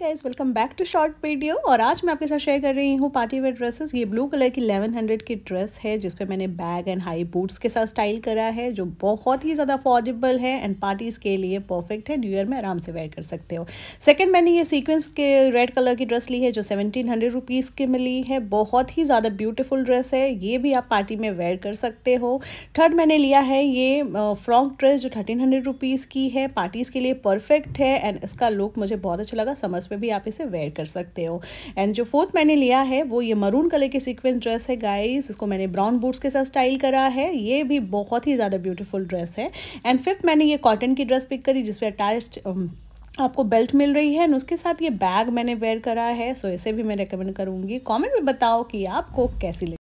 guys welcome back to short video और आज मैं आपके साथ शेयर कर रही हूँ पार्टी वेयर ड्रेसेस ये ब्लू कलर की 1100 की ड्रेस है जिसपे मैंने बैग एंड हाई बूट्स के साथ स्टाइल करा है जो बहुत ही ज़्यादा अफोर्डेबल है एंड पार्टीज़ के लिए परफेक्ट है न्यू ईयर में आराम से वेयर कर सकते हो सेकेंड मैंने ये सीक्वेंस के रेड कलर की ड्रेस ली है जो सेवनटीन हंड्रेड रुपीज़ की मिली है बहुत ही ज़्यादा ब्यूटिफुल ड्रेस है ये भी आप पार्टी में वेयर कर सकते हो थर्ड मैंने लिया है ये फ्रॉक ड्रेस जो थर्टीन हंड्रेड रुपीज़ की है पार्टीज़ के लिए परफेक्ट है एंड इसका लुक मुझे बहुत अच्छा लगा समझ में भी आप इसे वेयर कर सकते हो एंड जो फोर्थ मैंने लिया है वो ये मरून कलर की सीक्वेंस ड्रेस है गाइस इसको मैंने ब्राउन बूट्स के साथ स्टाइल करा है ये भी बहुत ही ज़्यादा ब्यूटीफुल ड्रेस है एंड फिफ्थ मैंने ये कॉटन की ड्रेस पिक करी जिसपे अटैच um, आपको बेल्ट मिल रही है एंड उसके साथ ये बैग मैंने वेयर करा है सो इसे भी मैं रिकमेंड करूँगी कॉमेंट में बताओ कि आपको कैसी लगी